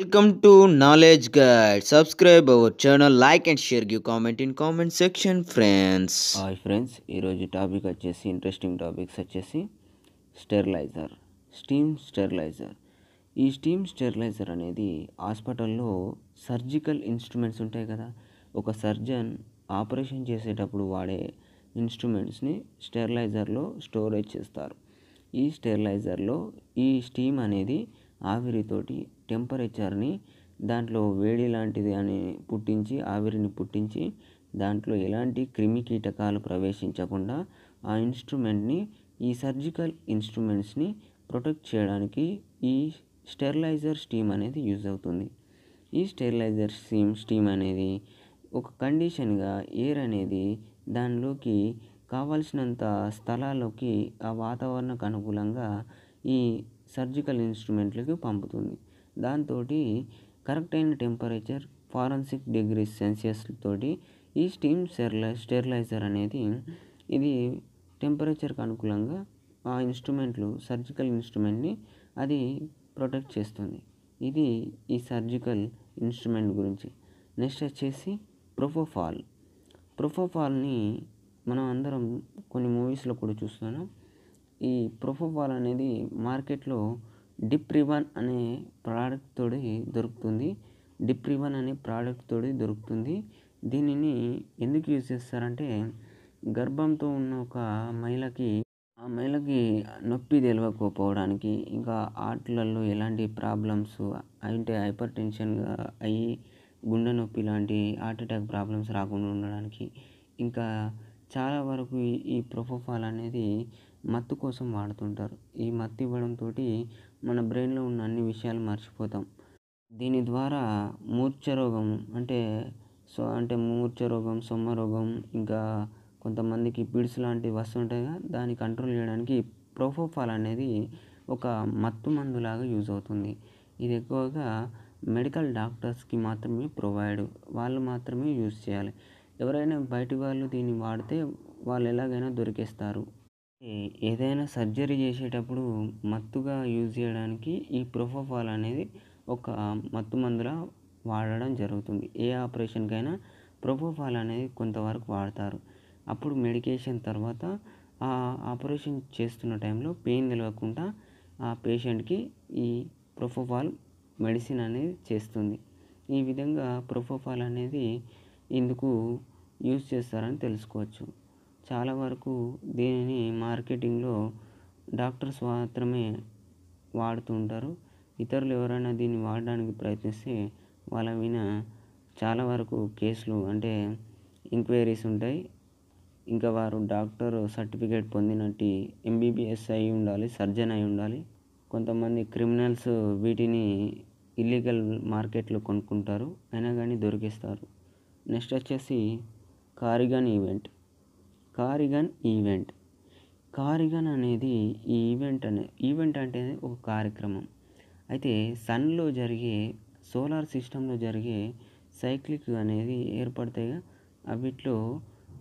welcome to knowledge guide subscribe our channel like and share give comment in comment section friends hi friends ఈరోజు topic వచ్చేసి interesting topics వచ్చేసి sterilizer steam sterilizer ఈ steam sterilizer అనేది హాస్పిటల్లో surgical instruments ఉంటాయి కదా ఒక surgeon operation చేసేటప్పుడు వాడే ఇన్స్ట్రుమెంట్స్ని స్టెరిలైజర్లో స్టోరేజ్ చేస్తారు ఈ స్టెరిలైజర్లో ఈ స్టీమ్ అనేది ఆవిరితోటి టెంపరేచర్ని దాంట్లో వేడి లాంటిది అని పుట్టించి ఆవిరిని పుట్టించి దాంట్లో ఎలాంటి క్రిమి కీటకాలు ప్రవేశించకుండా ఆ ఇన్స్ట్రుమెంట్ని ఈ సర్జికల్ ఇన్స్ట్రుమెంట్స్ని ప్రొటెక్ట్ చేయడానికి ఈ స్టెరిలైజర్ స్టీమ్ అనేది యూజ్ అవుతుంది ఈ స్టెరిలైజర్ స్టీమ్ స్టీమ్ అనేది ఒక కండిషన్గా ఎయిర్ అనేది దానిలోకి కావాల్సినంత స్థలాల్లోకి ఆ వాతావరణకు అనుకూలంగా ఈ సర్జికల్ ఇన్స్ట్రుమెంట్లకు పంపుతుంది దాంతో కరెక్ట్ అయిన టెంపరేచర్ ఫారెన్సిక్ డిగ్రీ సెల్సియస్ తోటి ఈ స్టీమ్ స్టెరిలై స్టెరిలైజర్ అనేది ఇది టెంపరేచర్కి అనుకూలంగా ఆ ఇన్స్ట్రుమెంట్లు సర్జికల్ ఇన్స్ట్రుమెంట్ని అది ప్రొటెక్ట్ చేస్తుంది ఇది ఈ సర్జికల్ ఇన్స్ట్రుమెంట్ గురించి నెక్స్ట్ వచ్చేసి ప్రొఫోఫాల్ ప్రొఫోఫాల్ని మనం అందరం కొన్ని మూవీస్లో కూడా చూస్తున్నాం ఈ ప్రూఫ్ బాల్ అనేది మార్కెట్లో డిప్ రిబన్ అనే ప్రోడక్ట్ తోటి దొరుకుతుంది డిప్ అనే ప్రోడక్ట్ తోటి దొరుకుతుంది దీనిని ఎందుకు యూజ్ చేస్తారంటే గర్భంతో ఉన్న ఒక మహిళకి ఆ మహిళకి నొప్పి తెలియకపోవడానికి ఇంకా ఆటలలో ఎలాంటి ప్రాబ్లమ్స్ అంటే హైపర్ టెన్షన్గా అయ్యి గుండె నొప్పి లాంటి హార్ట్ అటాక్ ప్రాబ్లమ్స్ రాకుండా ఉండడానికి ఇంకా చాలా వరకు ఈ ప్రొపోఫాల్ అనేది మత్తు కోసం వాడుతుంటారు ఈ మత్తు ఇవ్వడంతో మన బ్రెయిన్లో ఉన్న అన్ని విషయాలు మర్చిపోతాం దీని ద్వారా మూర్ఛ రోగం అంటే సో అంటే మూర్ఛ రోగం సొమ్మ రోగం ఇంకా కొంతమందికి పిడ్స్ లాంటివి వస్తుంటాయి దాన్ని కంట్రోల్ చేయడానికి ప్రోఫోఫాల్ అనేది ఒక మత్తు మందులాగా యూజ్ అవుతుంది ఇది ఎక్కువగా మెడికల్ డాక్టర్స్కి మాత్రమే ప్రొవైడ్ వాళ్ళు మాత్రమే యూజ్ చేయాలి ఎవరైనా బయటి వాళ్ళు దీన్ని వాడితే వాళ్ళు ఎలాగైనా దొరికేస్తారు ఏదైనా సర్జరీ చేసేటప్పుడు మత్తుగా యూజ్ చేయడానికి ఈ ప్రోఫోఫాల్ అనేది ఒక మత్తు మందులా వాడడం జరుగుతుంది ఏ ఆపరేషన్కైనా ప్రోఫోఫాల్ అనేది కొంతవరకు వాడతారు అప్పుడు మెడికేషన్ తర్వాత ఆ ఆపరేషన్ చేస్తున్న టైంలో పెయిన్ తెలవకుండా ఆ పేషెంట్కి ఈ ప్రోఫోఫాల్ మెడిసిన్ అనేది చేస్తుంది ఈ విధంగా ప్రోఫోఫాల్ అనేది ఇందుకు యూజ్ చేస్తారని తెలుసుకోవచ్చు చాలా వరకు దీనిని మార్కెటింగ్లో డాక్టర్స్ మాత్రమే వాడుతూ ఉంటారు ఇతరులు ఎవరైనా దీన్ని వాడడానికి ప్రయత్నిస్తే వాళ్ళ మీద చాలా వరకు కేసులు అంటే ఎంక్వైరీస్ ఉంటాయి ఇంకా వారు డాక్టర్ సర్టిఫికేట్ పొందినట్టు ఎంబీబీఎస్ అయి ఉండాలి సర్జన్ అయి ఉండాలి కొంతమంది క్రిమినల్స్ వీటిని ఇల్లీగల్ మార్కెట్లో కొనుక్కుంటారు అయినా కానీ దొరికిస్తారు నెక్స్ట్ వచ్చేసి కారిగన్ ఈవెంట్ కారిగన్ ఈవెంట్ కారిగన్ అనేది ఈ ఈవెంట్ అనే ఈవెంట్ అంటే ఒక కార్యక్రమం అయితే సన్లో జరిగే సోలార్ సిస్టంలో జరిగే సైక్లిక్ అనేది ఏర్పడతాయి అవిట్లో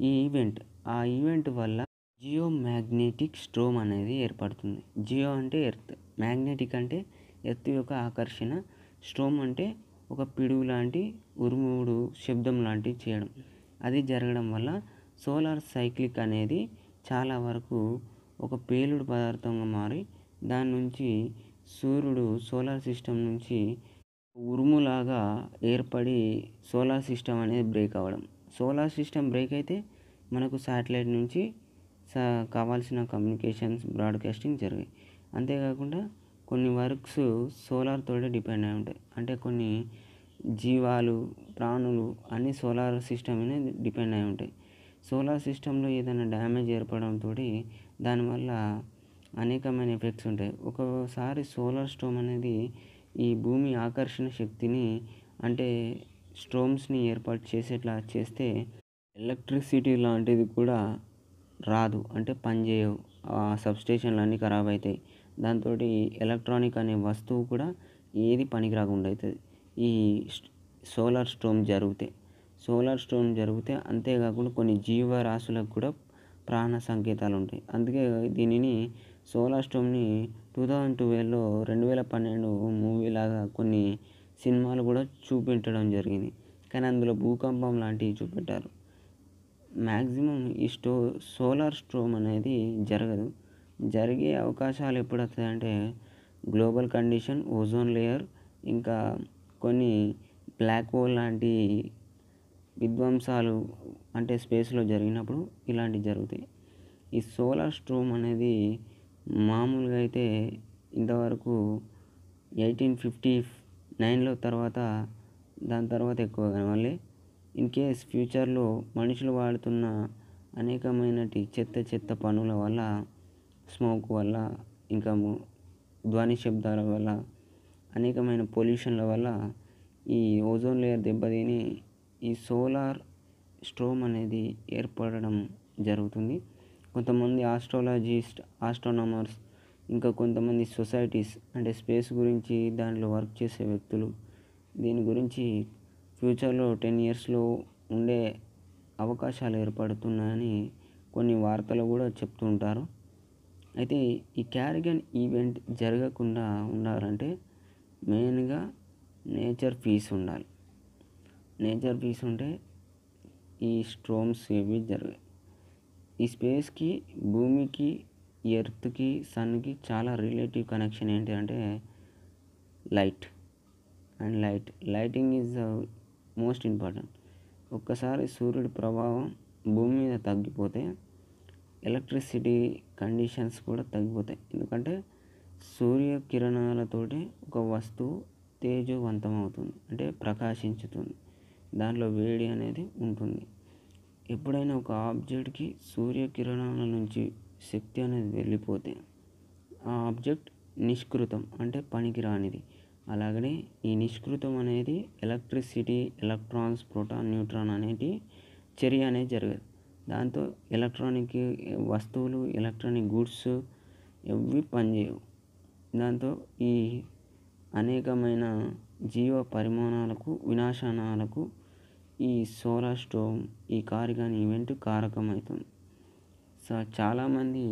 ఈ ఈవెంట్ ఆ ఈవెంట్ వల్ల జియో మ్యాగ్నెటిక్ స్ట్రోమ్ అనేది ఏర్పడుతుంది జియో అంటే ఎర్త్ మ్యాగ్నెటిక్ అంటే ఎర్త్ యొక్క ఆకర్షణ స్ట్రోమ్ అంటే ఒక పిడుగు లాంటి ఉరుముడు శబ్దం లాంటివి చేయడం అది జరగడం వల్ల సోలార్ సైక్లిక్ అనేది చాలా వరకు ఒక పేలుడు పదార్థంగా మారి దాని నుంచి సూర్యుడు సోలార్ సిస్టమ్ నుంచి ఉరుములాగా ఏర్పడి సోలార్ సిస్టమ్ అనేది బ్రేక్ అవ్వడం సోలార్ సిస్టమ్ బ్రేక్ అయితే మనకు శాటిలైట్ నుంచి కావాల్సిన కమ్యూనికేషన్స్ బ్రాడ్కాస్టింగ్ జరిగాయి అంతేకాకుండా కొన్ని వర్క్స్ సోలార్తో డిపెండ్ అయి ఉంటాయి అంటే కొన్ని జీవాలు ప్రాణులు అన్నీ సోలార్ సిస్టమ్ అనేది డిపెండ్ అయి ఉంటాయి సోలార్ సిస్టంలో ఏదైనా డ్యామేజ్ ఏర్పడంతో దానివల్ల అనేకమైన ఎఫెక్ట్స్ ఉంటాయి ఒక్కోసారి సోలార్ స్టోమ్ అనేది ఈ భూమి ఆకర్షణ శక్తిని అంటే స్టోమ్స్ని ఏర్పాటు చేసేట్లా చేస్తే ఎలక్ట్రిసిటీ లాంటిది కూడా రాదు అంటే పనిచేయవు ఆ సబ్స్టేషన్లు అన్నీ ఖరాబ్ అవుతాయి దాంతో ఎలక్ట్రానిక్ అనే వస్తువు కూడా ఏది పనికి రాకుండా అవుతుంది ఈ సోలార్ స్టోమ్ జరిగితే సోలార్ స్టోమ్ జరిగితే అంతేకాకుండా కొన్ని జీవరాశులకు కూడా ప్రాణ సంకేతాలు ఉంటాయి అందుకే దీనిని సోలార్ స్టోమ్ని టూ థౌజండ్ ట్వెల్వ్లో రెండు వేల పన్నెండు మూవీ లాగా కొన్ని సినిమాలు కూడా చూపించడం జరిగింది కానీ అందులో భూకంపం లాంటివి చూపెట్టారు మ్యాక్సిమం ఈ స్టో సోలార్ స్టోమ్ అనేది జరగదు జరిగే అవకాశాలు ఎప్పుడు వస్తాయంటే గ్లోబల్ కండిషన్ ఓజోన్ లేయర్ ఇంకా కొన్ని బ్లాక్ హోల్ లాంటి విధ్వంసాలు అంటే స్పేస్లో జరిగినప్పుడు ఇలాంటివి జరుగుతాయి ఈ సోలార్ స్ట్రోమ్ అనేది మామూలుగా అయితే ఇంతవరకు ఎయిటీన్ ఫిఫ్టీ నైన్లో తర్వాత దాని తర్వాత ఎక్కువ కానివ్వాలి ఇన్ కేస్ ఫ్యూచర్లో మనుషులు వాడుతున్న అనేకమైనటి చెత్త చెత్త పనుల వల్ల స్మోక్ వల్ల ఇంకా ధ్వని శబ్దాల వల్ల అనేకమైన పొల్యూషన్ల వల్ల ఈ ఓజోన్ లేయర్ దెబ్బతిని ఈ సోలార్ స్ట్రోమ్ అనేది ఏర్పడడం జరుగుతుంది కొంతమంది ఆస్ట్రాలజిస్ట్ ఆస్ట్రోనామర్స్ ఇంకా కొంతమంది సొసైటీస్ అంటే స్పేస్ గురించి దానిలో వర్క్ చేసే వ్యక్తులు దీని గురించి ఫ్యూచర్లో టెన్ ఇయర్స్లో ఉండే అవకాశాలు ఏర్పడుతున్నాయని కొన్ని వార్తలు కూడా చెప్తుంటారు అయితే ఈ క్యారిగన్ ఈవెంట్ జరగకుండా ఉండాలంటే మెయిన్గా నేచర్ పీస్ ఉండాలి నేచర్ పీస్ ఉంటే ఈ స్ట్రోమ్స్ ఇవి జరగాయి ఈ స్పేస్కి భూమికి ఎర్త్కి సన్కి చాలా రిలేటివ్ కనెక్షన్ ఏంటి అంటే light and light lighting is most important ఒక్కసారి సూర్యుడి ప్రభావం భూమి మీద తగ్గిపోతే ఎలక్ట్రిసిటీ కండిషన్స్ కూడా తగ్గిపోతాయి ఎందుకంటే సూర్యకిరణాలతోటే ఒక వస్తువు తేజవంతమవుతుంది అంటే ప్రకాశించుతుంది దాంట్లో వేడి అనేది ఉంటుంది ఎప్పుడైనా ఒక ఆబ్జెక్ట్కి సూర్యకిరణాల నుంచి శక్తి అనేది వెళ్ళిపోతే ఆ ఆబ్జెక్ట్ నిష్కృతం అంటే పనికిరానిది అలాగనే ఈ నిష్కృతం అనేది ఎలక్ట్రిసిటీ ఎలక్ట్రాన్స్ ప్రోటాన్ న్యూట్రాన్ అనేది చర్య అనేది జరగదు దాంతో ఎలక్ట్రానిక్ వస్తువులు ఎలక్ట్రానిక్ గూడ్స్ ఇవి పనిచేయవు దాంతో ఈ అనేకమైన జీవ పరిమాణాలకు వినాశనాలకు ఈ సోలార్ స్టోమ్ ఈ కానీ ఈవెంట్ కారకమవుతుంది సో చాలామంది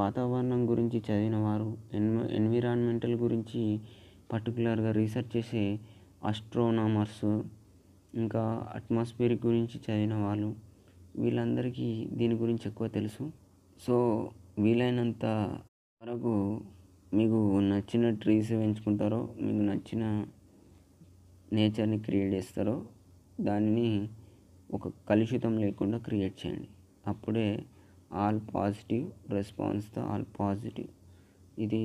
వాతావరణం గురించి చదివిన వారు ఎన్వ ఎన్విరాన్మెంటల్ గురించి పర్టికులర్గా రీసెర్చ్ చేసే ఆస్ట్రోనామర్స్ ఇంకా అట్మాస్ఫియర్ గురించి చదివిన వాళ్ళు వీళ్ళందరికీ దీని గురించి ఎక్కువ తెలుసు సో వీలైనంత వరకు మీకు నచ్చిన ట్రీస్ పెంచుకుంటారో మీకు నచ్చిన నేచర్ని క్రియేట్ చేస్తారో దాన్ని ఒక కలుషితం లేకుండా క్రియేట్ చేయండి అప్పుడే all positive response the all positive ఇది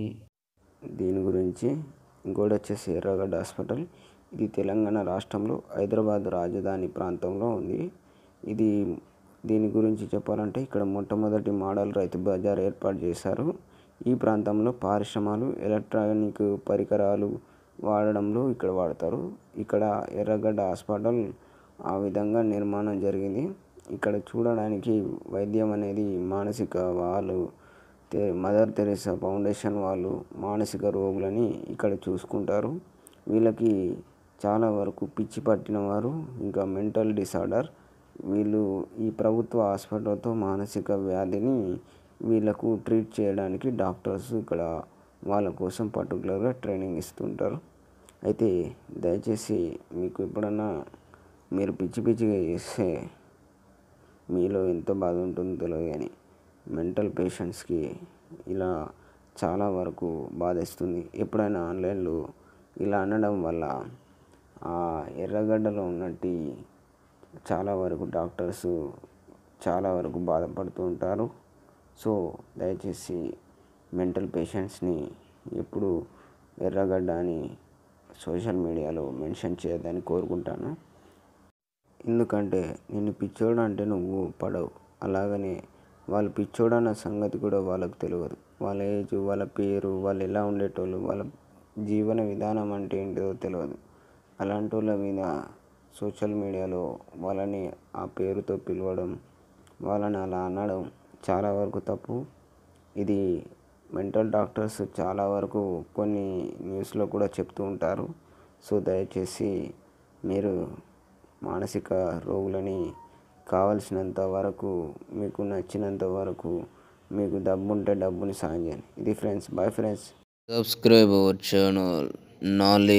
దీని గురించి ఇంకోటి వచ్చేసి ఎర్రగడ్డ హాస్పిటల్ ఇది తెలంగాణ రాష్ట్రంలో హైదరాబాద్ రాజధాని ప్రాంతంలో ఉంది ఇది దీని గురించి చెప్పాలంటే ఇక్కడ మొట్టమొదటి మోడల్ రైతు బజార్ ఏర్పాటు చేశారు ఈ ప్రాంతంలో పరిశ్రమలు ఎలక్ట్రానిక్ పరికరాలు వాడడంలో ఇక్కడ వాడతారు ఇక్కడ ఎర్రగడ్డ హాస్పిటల్ ఆ విధంగా నిర్మాణం జరిగింది ఇక్కడ చూడడానికి వైద్యం అనేది మానసిక వాళ్ళు మదర్ తెరేసా ఫౌండేషన్ వాళ్ళు మానసిక రోగులని ఇక్కడ చూసుకుంటారు వీళ్ళకి చాలా వరకు పిచ్చి పట్టిన వారు ఇంకా మెంటల్ డిసార్డర్ వీళ్ళు ఈ ప్రభుత్వ హాస్పిటల్తో మానసిక వ్యాధిని వీళ్ళకు ట్రీట్ చేయడానికి డాక్టర్స్ ఇక్కడ వాళ్ళ కోసం పర్టికులర్గా ట్రైనింగ్ ఇస్తుంటారు అయితే దయచేసి మీకు ఎప్పుడన్నా మీరు పిచ్చి పిచ్చిగా చేస్తే మీలో ఎంత బాధ ఉంటుందో తెలియదు కానీ మెంటల్ పేషెంట్స్కి ఇలా చాలా వరకు బాధిస్తుంది ఎప్పుడైనా ఆన్లైన్లో ఇలా అనడం వల్ల ఆ ఎర్రగడ్డలో ఉన్నట్టు చాలా వరకు డాక్టర్స్ చాలా వరకు బాధపడుతూ ఉంటారు సో దయచేసి మెంటల్ పేషెంట్స్ని ఎప్పుడు ఎర్రగడ్డ అని సోషల్ మీడియాలో మెన్షన్ చేయొద్దని కోరుకుంటాను ఎందుకంటే నిన్ను పిచ్చోడు అంటే నువ్వు పడవు అలాగనే వాళ్ళు పిచ్చోడు అన్న సంగతి కూడా వాళ్ళకు తెలియదు వాళ్ళ ఏజ్ వాళ్ళ పేరు వాళ్ళు ఎలా ఉండేటోళ్ళు వాళ్ళ జీవన విధానం అంటే ఏంటిదో తెలియదు అలాంటి వాళ్ళ మీద సోషల్ మీడియాలో వాళ్ళని ఆ పేరుతో పిలవడం వాళ్ళని అలా అనడం చాలా వరకు తప్పు ఇది మెంటల్ డాక్టర్స్ చాలా వరకు కొన్ని న్యూస్లో కూడా చెప్తూ ఉంటారు సో దయచేసి మీరు మానసిక రోగులని కావలసినంత వరకు మీకు నచ్చినంత వరకు మీకు డబ్బు ఉంటే డబ్బుని సాయం చేయండి ఇది friends bye friends subscribe our channel knowledge